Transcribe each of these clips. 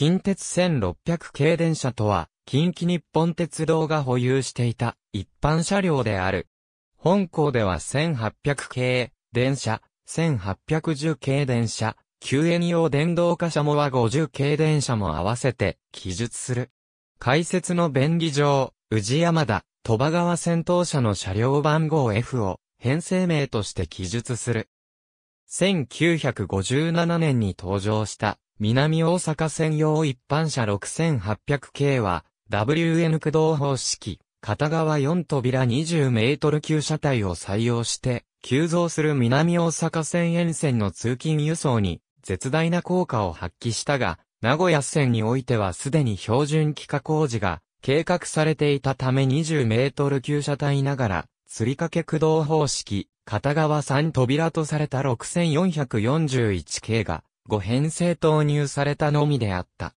近鉄1600系電車とは、近畿日本鉄道が保有していた一般車両である。本校では1800系電車、1810系電車、救援用電動化車もは50系電車も合わせて記述する。解説の便宜上、宇治山田、鳥羽川先頭車の車両番号 F を編成名として記述する。1957年に登場した南大阪専用一般車6800系は、WN 駆動方式、片側4扉20メートル級車体を採用して、急増する南大阪線沿線の通勤輸送に絶大な効果を発揮したが、名古屋線においてはすでに標準規化工事が計画されていたため20メートル級車体ながら、釣り掛け駆動方式、片側3扉とされた6441系が5編成投入されたのみであった。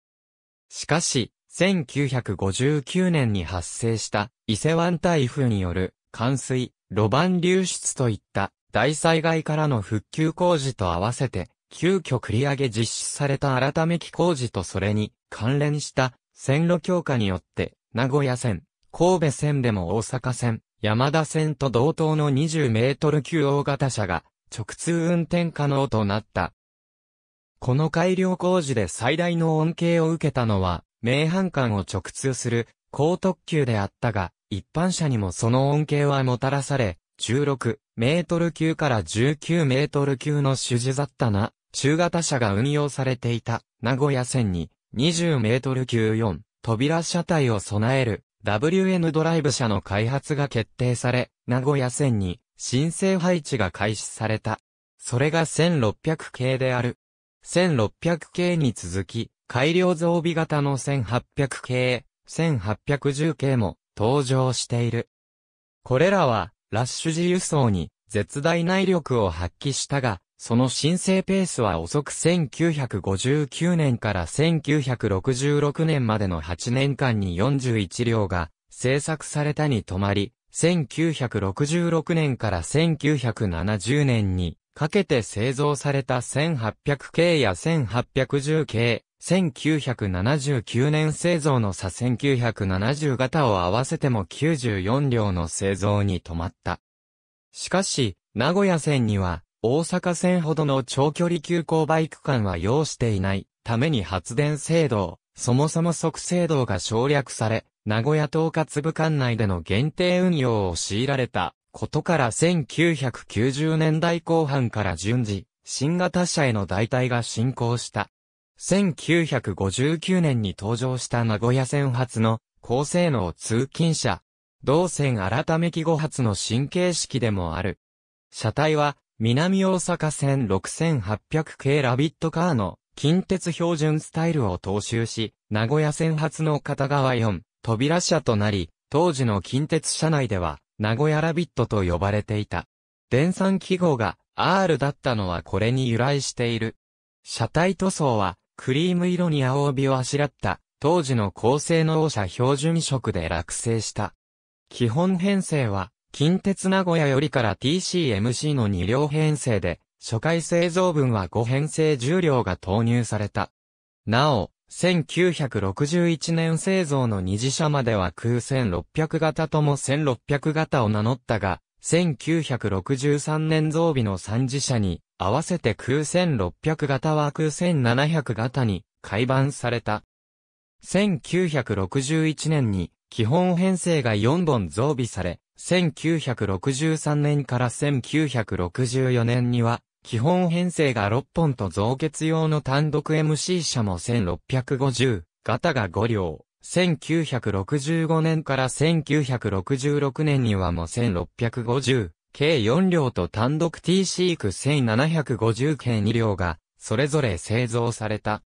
しかし、1959年に発生した伊勢湾台風による冠水、路盤流出といった大災害からの復旧工事と合わせて、急遽繰り上げ実施された改め期工事とそれに関連した線路強化によって、名古屋線、神戸線でも大阪線、山田線と同等の20メートル級大型車が直通運転可能となったこの改良工事で最大の恩恵を受けたのは、名阪間を直通する高特急であったが、一般車にもその恩恵はもたらされ、16メートル級から19メートル級の主事だったな、中型車が運用されていた名古屋線に20メートル級4扉車体を備える WN ドライブ車の開発が決定され、名古屋線に新生配置が開始された。それが1600系である。1600系に続き、改良増備型の1800系、1810系も登場している。これらは、ラッシュ自輸送に絶大な威力を発揮したが、その申請ペースは遅く1959年から1966年までの8年間に41両が製作されたに止まり、1966年から1970年にかけて製造された1800系や1810系、1979年製造の差1970型を合わせても94両の製造に止まった。しかし、名古屋線には、大阪線ほどの長距離急行バイク間は要していないために発電制度、そもそも即制度が省略され、名古屋統括部管内での限定運用を強いられた。ことから1990年代後半から順次、新型車への代替が進行した。1959年に登場した名古屋線発の高性能通勤車。同線改め記号発の新形式でもある。車体は南大阪線6800系ラビットカーの近鉄標準スタイルを踏襲し、名古屋線発の片側4、扉車となり、当時の近鉄車内では名古屋ラビットと呼ばれていた。電算記号が R だったのはこれに由来している。車体塗装はクリーム色に青帯をあしらった当時の高性能車標準色で落成した。基本編成は近鉄名古屋よりから TCMC の2両編成で初回製造分は5編成重量が投入された。なお、1961年製造の二次車までは空1600型とも1600型を名乗ったが、1963年増備の三次車に合わせて空1600型は空1700型に改版された。1961年に基本編成が4本増備され、1963年から1964年には基本編成が6本と増結用の単独 MC 車も1650、型が5両。1965年から1966年にはも1650、計4両と単独 TC 区1750計2両が、それぞれ製造された。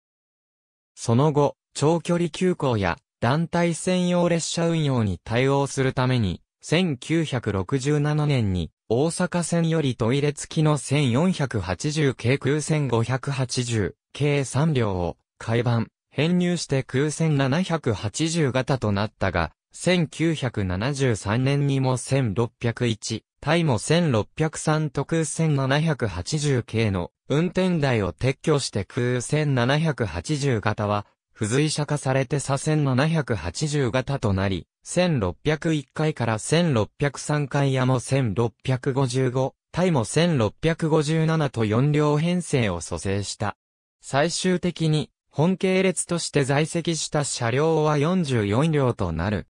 その後、長距離急行や団体専用列車運用に対応するために、1967年に大阪線よりトイレ付きの1480系空線580系3両を、海盤、編入して空線780型となったが、1973年にも1601、タイも1603と空1 780系の運転台を撤去して空線780型は、付随車化されて左線780型となり、1601回から1603回も1655、タイも1657と4両編成を蘇生した。最終的に、本系列として在籍した車両は44両となる。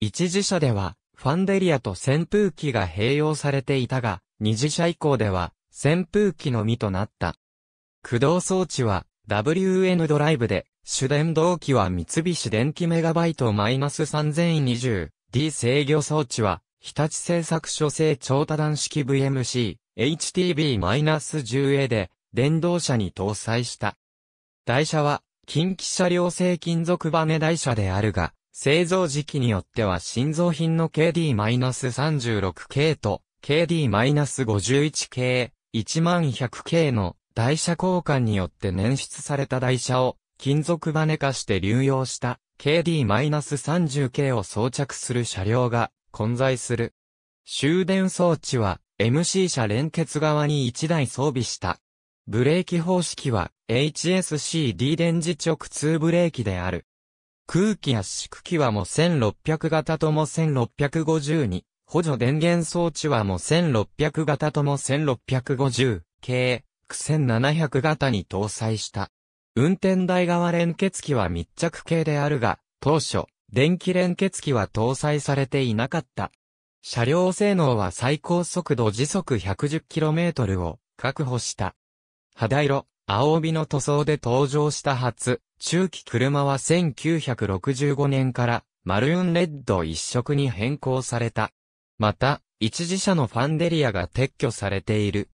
一次車では、ファンデリアと扇風機が併用されていたが、二次車以降では、扇風機のみとなった。駆動装置は、WN ドライブで、主電動機は三菱電機メガバイト -3020D 制御装置は、日立製作所製超多段式 VMC、HTB-10A で、電動車に搭載した。台車は、近畿車両製金属バネ台車であるが、製造時期によっては新造品の KD-36 系と KD-51 系、1100系の台車交換によって捻出された台車を金属バネ化して流用した KD-30K を装着する車両が混在する。終電装置は MC 車連結側に1台装備した。ブレーキ方式は HSCD 電磁直通ブレーキである。空気圧縮機はも1600型とも1650に、補助電源装置はも1600型とも1650系、9700型に搭載した。運転台側連結機は密着系であるが、当初、電気連結機は搭載されていなかった。車両性能は最高速度時速 110km を確保した。肌色、青帯の塗装で登場した初、中期車は1965年からマルーンレッド一色に変更された。また、一時車のファンデリアが撤去されている。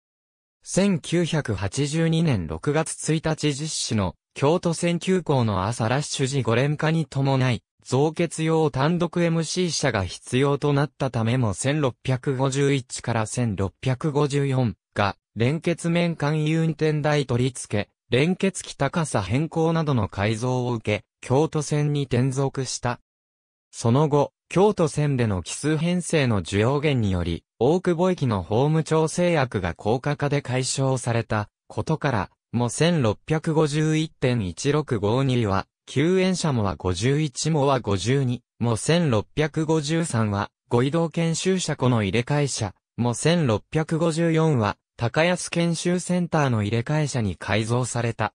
1982年6月1日実施の京都選球校の朝ラッシュ時5連化に伴い、増血用単独 MC 車が必要となったためも1651から1654が連結面間運転台取り付け、連結機高さ変更などの改造を受け、京都線に転属したその後、京都線での奇数編成の需要減により、大久保駅のホーム調整役が高架化で解消されたことから、も1651.1652は、救援者もは51もは52、も1653は、ご移動研修者この入れ替え者、も1654は、高安研修センターの入れ替え者に改造された。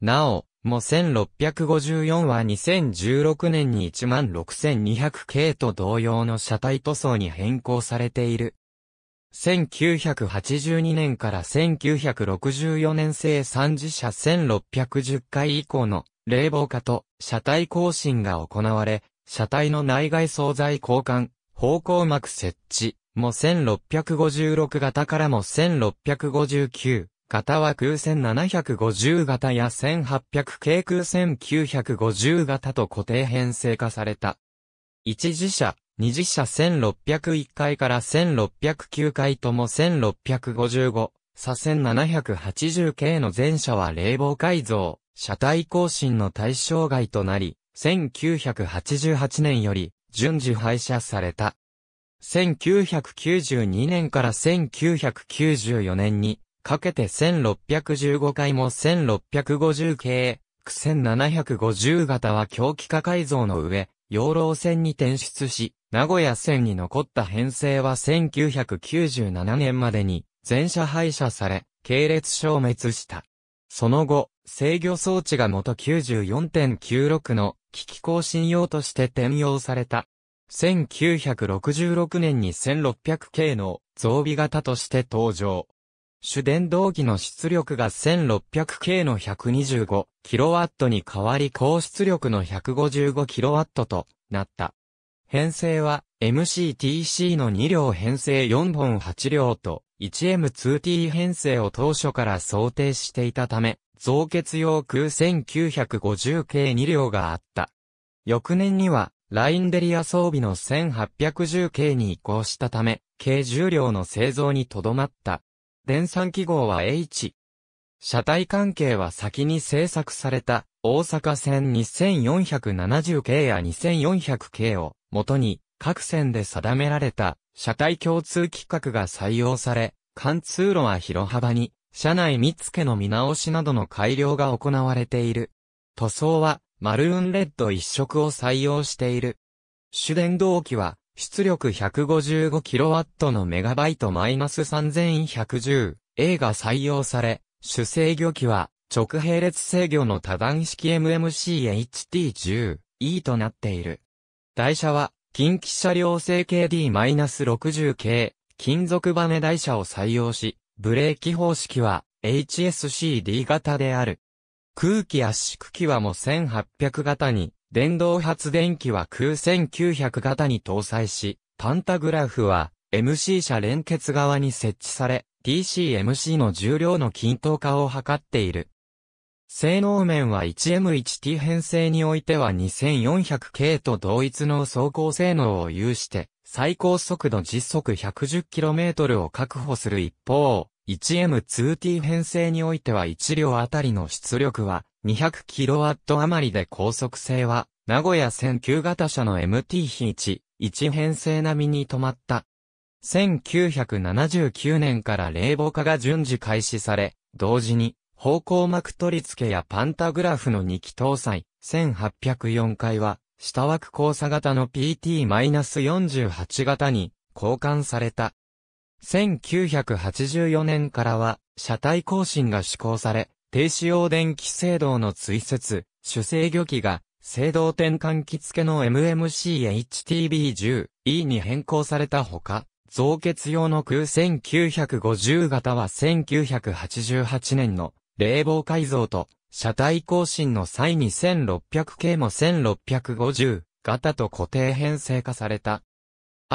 なお、も1654は2016年に16200系と同様の車体塗装に変更されている。1982年から1964年製3次車1610回以降の冷房化と車体更新が行われ、車体の内外総材交換、方向膜設置も1656型からも1659、型は空線750型や1800系空線950型と固定編成化された。一次車、二次車1601回から1609回とも1655、左線780系の全車は冷房改造、車体更新の対象外となり、1988年より順次廃車された。1992年から1994年にかけて1615回も1650系、苦戦750型は狂気化改造の上、養老線に転出し、名古屋線に残った編成は1997年までに全車廃車され、系列消滅した。その後、制御装置が元94.96の機器更新用として転用された。1966年に 1600K の増備型として登場。主電動機の出力が 1600K の 125kW に変わり高出力の 155kW となった。編成は MCTC の2両編成4本8両と 1M2T 編成を当初から想定していたため、増結用空 1950K2 両があった。翌年にはラインデリア装備の 1810K に移行したため、軽重量の製造にとどまった。電算記号は H。車体関係は先に製作された大阪線2470系や2400系を元に各線で定められた車体共通規格が採用され、貫通路は広幅に車内見付けの見直しなどの改良が行われている。塗装はマルーンレッド一色を採用している。主電動機は出力 155kW のメガバイトマイナス 3110A が採用され、主制御機は直並列制御の多段式 MMCHT10E となっている。台車は近畿車両製 KD-60 系金属バネ台車を採用し、ブレーキ方式は HSCD 型である。空気圧縮機はも1800型に電動発電機は空1900型に搭載し、パンタグラフは MC 車連結側に設置され、TCMC の重量の均等化を図っている。性能面は 1M1T 編成においては 2400K と同一の走行性能を有して、最高速度実速 110km を確保する一方、1M2T 編成においては1両あたりの出力は 200kW 余りで高速性は名古屋19型車の MT-1、1編成並みに止まった。1979年から冷房化が順次開始され、同時に方向膜取り付けやパンタグラフの2機搭載、1804回は、下枠交差型の PT-48 型に交換された。1984年からは、車体更新が施行され、低使用電気制動の追設、主制御機が、制動転換機付けの MMC-HTB10E に変更されたほか、増結用の空1950型は1988年の冷房改造と、車体更新の際に1600系も1650型と固定編成化された。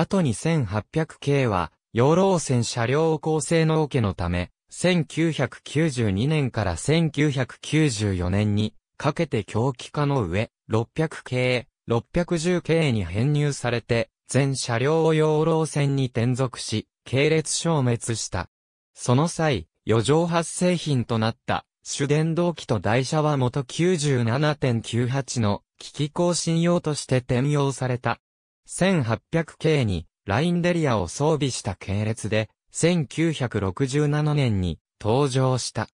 とに1800系は、養老線車両構成の家のため、1992年から1994年にかけて狂気化の上、600系、610系に編入されて、全車両を養老線に転属し、系列消滅した。その際、余剰発生品となった主電動機と台車は元97.98の機器更新用として転用された。1800系にラインデリアを装備した系列で、1967年に登場した。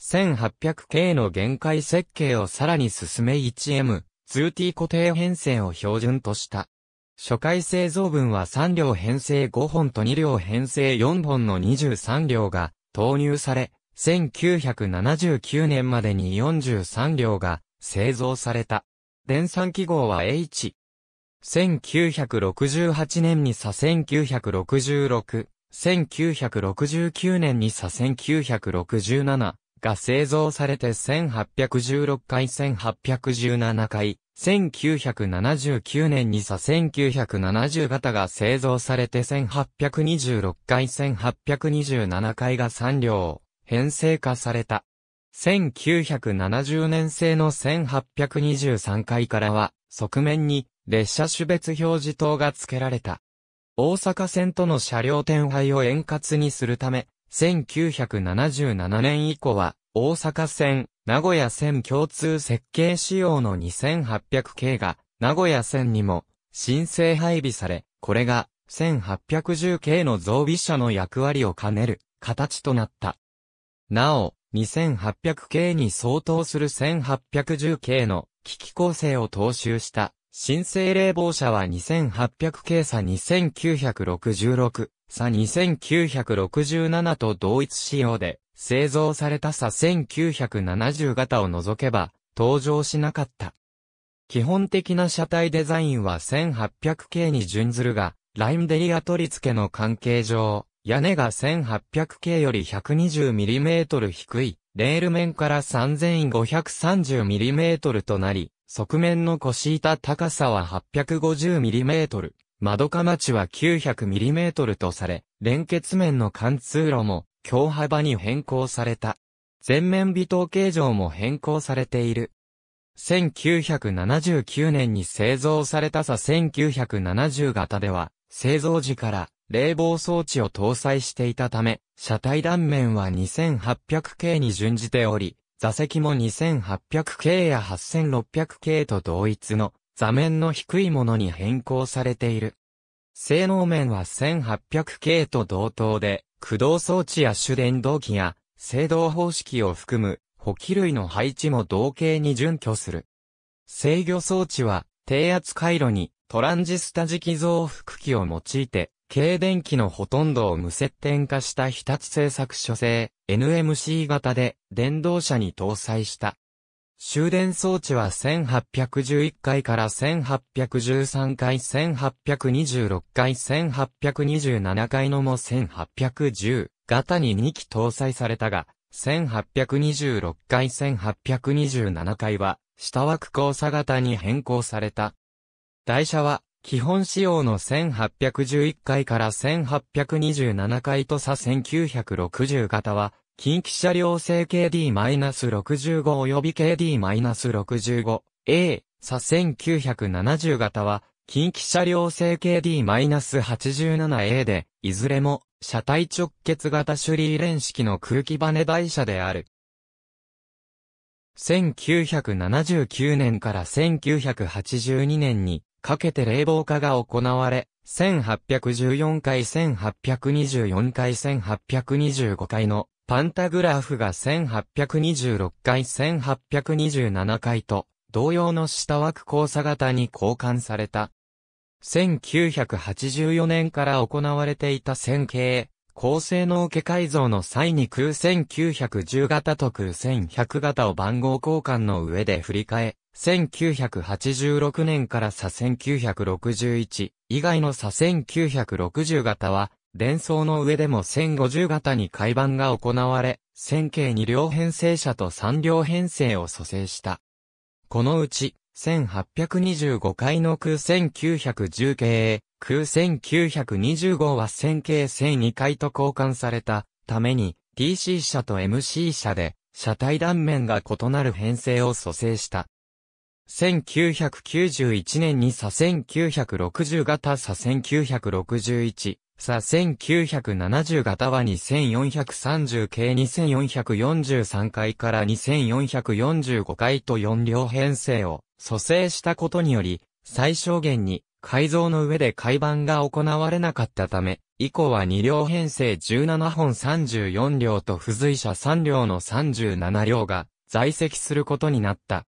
1800K の限界設計をさらに進め 1M、2T 固定編成を標準とした。初回製造分は3両編成5本と2両編成4本の23両が投入され、1979年までに43両が製造された。電算記号は H、1968年に左1966、1969年に左1967が製造されて1816回1817回、1979年に左1970型が製造されて1826回1827回が3両、編成化された。1970年製の1823回からは、側面に、列車種別表示灯が付けられた。大阪線との車両転配を円滑にするため、1977年以降は、大阪線、名古屋線共通設計仕様の2800系が、名古屋線にも、申請配備され、これが、1810系の増備車の役割を兼ねる、形となった。なお、2800系に相当する1810系の、機器構成を踏襲した新生冷房車は2800系差2966、差2967と同一仕様で、製造された差1970型を除けば、登場しなかった。基本的な車体デザインは1800系に準ずるが、ラインデリア取り付けの関係上、屋根が1800系より 120mm 低い、レール面から 3530mm となり、側面の腰板高さは 850mm、窓かまちは 900mm とされ、連結面の貫通路も、強幅に変更された。全面微等形状も変更されている。1979年に製造されたさ1970型では、製造時から冷房装置を搭載していたため、車体断面は 2800K に準じており、座席も2800系や8600系と同一の座面の低いものに変更されている。性能面は1800系と同等で、駆動装置や主電動機や、制動方式を含む、補給類の配置も同型に準拠する。制御装置は、低圧回路にトランジスタ磁気増幅器を用いて、軽電機のほとんどを無接点化した日立製作所製 NMC 型で電動車に搭載した。終電装置は1811回から1813回、1826回、1827回のも1810型に2機搭載されたが、1826回、1827回は下枠交差型に変更された。台車は基本仕様の1811回から1827回と差1960型は、近畿車両製 KD-65 及び KD-65A 差1970型は、近畿車両製 KD-87A で、いずれも、車体直結型シュ遺伝連式の空気バネ台車である。1979年から1982年に、かけて冷房化が行われ、1814回1824回1825回のパンタグラフが1826回1827回と同様の下枠交差型に交換された。1984年から行われていた線形、高性能機改造の際に空1910型と空1100型を番号交換の上で振り替え、1986年から左1961以外の左1960型は、連装の上でも1050型に改版が行われ、線形2両編成車と3両編成を蘇生した。このうち、1825回の空1910系空1920号は線形線2回と交換されたために TC 車と MC 車で車体断面が異なる編成を蘇生した。1991年に左1960型左1961、左1970型は2430系2443回から2445回と4両編成を蘇生したことにより、最小限に改造の上で改版が行われなかったため、以降は2両編成17本34両と付随者3両の37両が在籍することになった。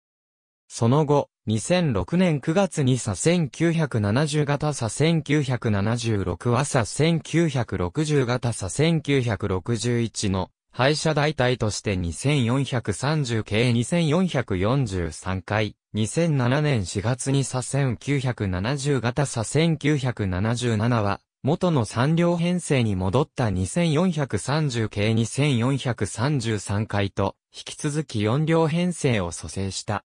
その後、2006年9月に左1970型左1976は左1960型左1961の廃車代替として2430系2443回2007年4月に左遷970型左遷977は、元の3両編成に戻った2430系2433回と、引き続き4両編成を蘇生した。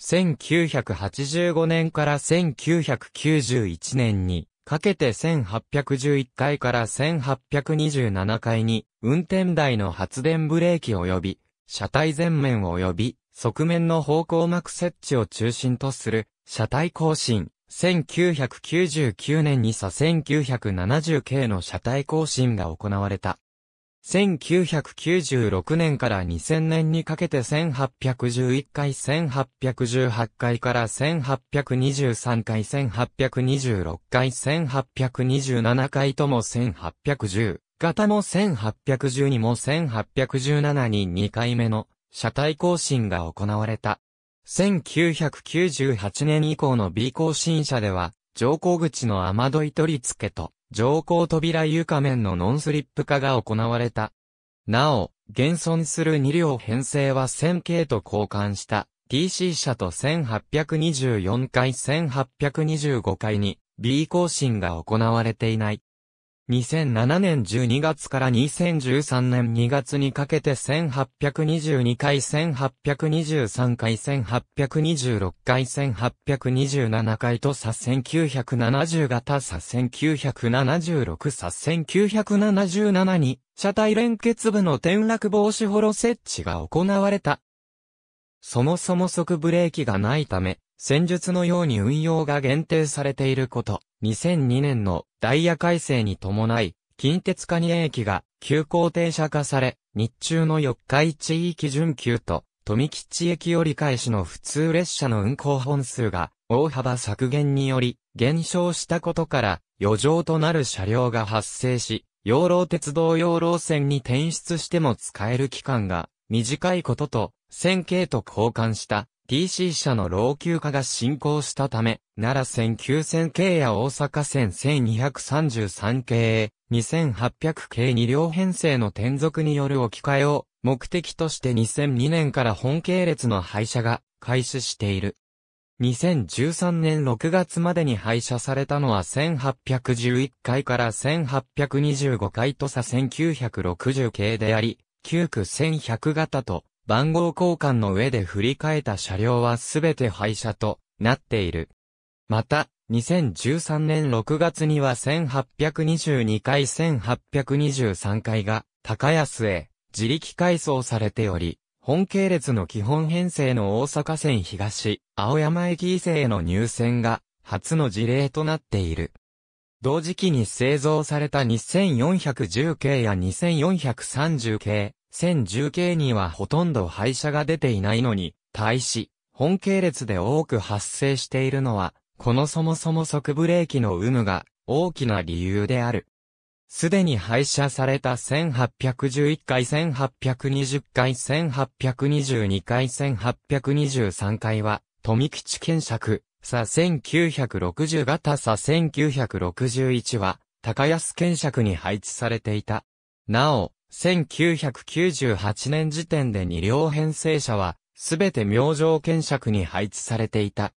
1985年から1991年に、かけて1811回から1827回に、運転台の発電ブレーキ及び、車体前面及び、側面の方向膜設置を中心とする、車体更新、1999年に左1970系の車体更新が行われた。1996年から2000年にかけて1811回1818回から1823回1826回1827回とも1810型も1812も1817に2回目の車体更新が行われた。1998年以降の B 更新車では、乗降口の雨どい取り付けと、乗降扉床面のノンスリップ化が行われた。なお、現存する2両編成は1000系と交換した TC 車と1824回1825回に B 更新が行われていない。2007年12月から2013年2月にかけて1822回、1823回、1826回、1827回とさ1970型さ1976さ1977に車体連結部の転落防止ホロ設置が行われた。そもそも即ブレーキがないため、戦術のように運用が限定されていること。2002年のダイヤ改正に伴い、近鉄蟹江駅が急行停車化され、日中の四日市駅準急と富吉駅折り返しの普通列車の運行本数が大幅削減により減少したことから余剰となる車両が発生し、養老鉄道養老線に転出しても使える期間が短いことと、線形と交換した TC 車の老朽化が進行したため、奈良線9000系や大阪線1233系、2800系2両編成の転属による置き換えを目的として2002年から本系列の廃車が開始している。2013年6月までに廃車されたのは1811回から1825回と差1960系であり、9区1100型と番号交換の上で振り替えた車両はすべて廃車となっている。また、2013年6月には1822回1823回が高安へ自力改装されており、本系列の基本編成の大阪線東、青山駅伊勢への入線が初の事例となっている。同時期に製造された2410系や2430系、1010系にはほとんど廃車が出ていないのに、対し、本系列で多く発生しているのは、このそもそも即ブレーキの有無が大きな理由である。すでに廃車された1811回、1820回、1822回、1823回は、富吉賢尺、さ1960型さ1961は、高安賢尺に配置されていた。なお、1998年時点で2両編成者は、すべて明星賢尺に配置されていた。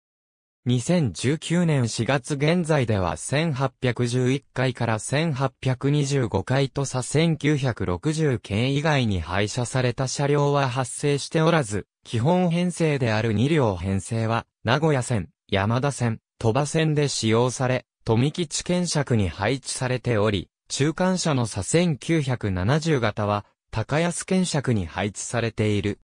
2019年4月現在では1811回から1825回とさ1960件以外に廃車された車両は発生しておらず、基本編成である2両編成は、名古屋線、山田線、鳥羽線で使用され、富吉検尺に配置されており、中間車の差1970型は、高安検尺に配置されている。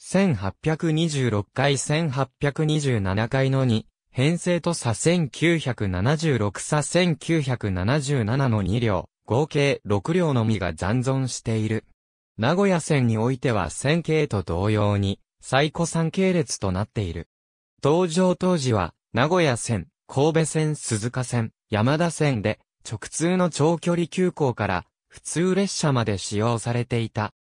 1826回1827回の2、編成と差1976差1977の2両、合計6両のみが残存している。名古屋線においては線形と同様に、最古3系列となっている。登場当時は、名古屋線、神戸線鈴鹿線、山田線で、直通の長距離急行から、普通列車まで使用されていた。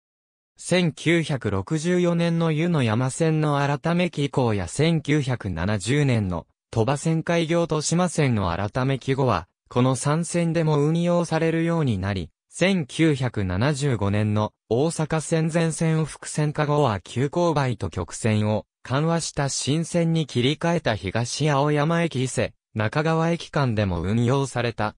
1964年の湯の山線の改め機構や1970年の鳥羽線開業と島線の改め記号は、この3線でも運用されるようになり、1975年の大阪線全線を伏線化後は急勾配と曲線を緩和した新線に切り替えた東青山駅伊勢、中川駅間でも運用された。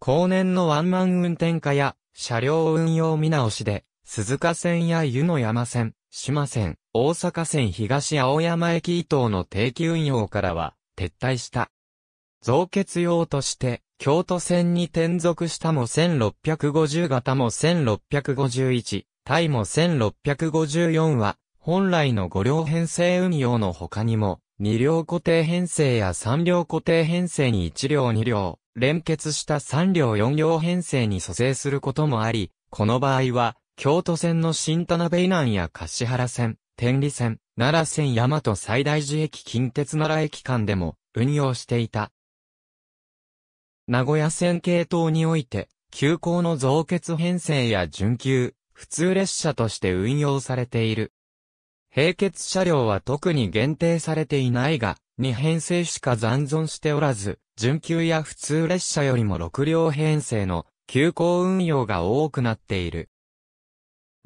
後年のワンマン運転化や車両運用見直しで、鈴鹿線や湯の山線、島線、大阪線東青山駅伊東の定期運用からは、撤退した。増血用として、京都線に転属したも1650型も1651、タイも1654は、本来の5両編成運用の他にも、2両固定編成や3両固定編成に1両2両、連結した3両4両編成に蘇生することもあり、この場合は、京都線の新田辺以南や柏原線、天理線、奈良線大和最大寺駅近鉄奈良駅間でも運用していた。名古屋線系統において、急行の増結編成や準急、普通列車として運用されている。並結車両は特に限定されていないが、2編成しか残存しておらず、準急や普通列車よりも6両編成の急行運用が多くなっている。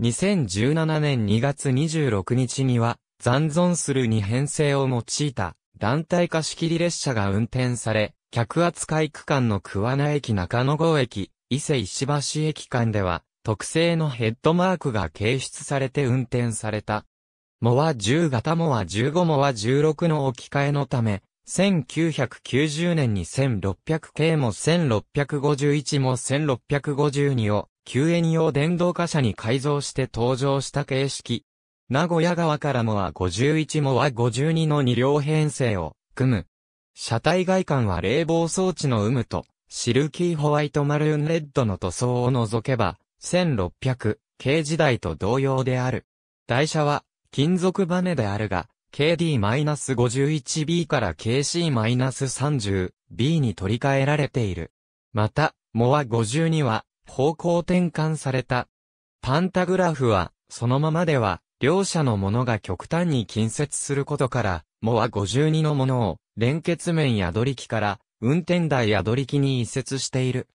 2017年2月26日には、残存する二編成を用いた団体貸し切り列車が運転され、客扱い区間の桑名駅中野郷駅、伊勢石橋駅間では、特製のヘッドマークが掲出されて運転された。モア10型モア15モア16の置き換えのため、1990年に1600系も1651も1652を、エニ用電動貨車に改造して登場した形式。名古屋側からもは51もは52の2両編成を組む。車体外観は冷房装置の有無と、シルキーホワイトマルーンレッドの塗装を除けば、1600系時代と同様である。台車は金属バネであるが、KD-51B から KC-30B に取り替えられている。また、モア52は方向転換された。パンタグラフは、そのままでは、両者のものが極端に近接することから、モは52のものを、連結面や取り機から、運転台や取り機に移設している。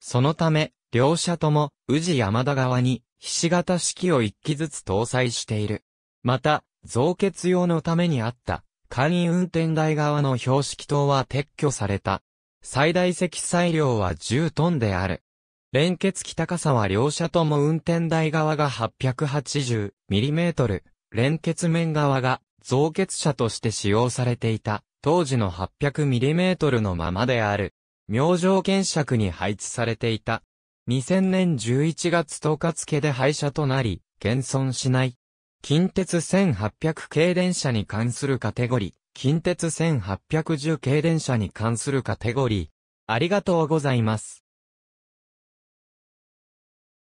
そのため、両者とも、宇治山田側に、ひし形式を一機ずつ搭載している。また、増結用のためにあった、簡易運転台側の標識灯は撤去された。最大積載量は10トンである。連結機高さは両車とも運転台側が 880mm、連結面側が増結車として使用されていた、当時の 800mm のままである。明星検尺に配置されていた。2000年11月10日付で廃車となり、減損しない。近鉄1800系電車に関するカテゴリー、近鉄1810系電車に関するカテゴリー。ありがとうございます。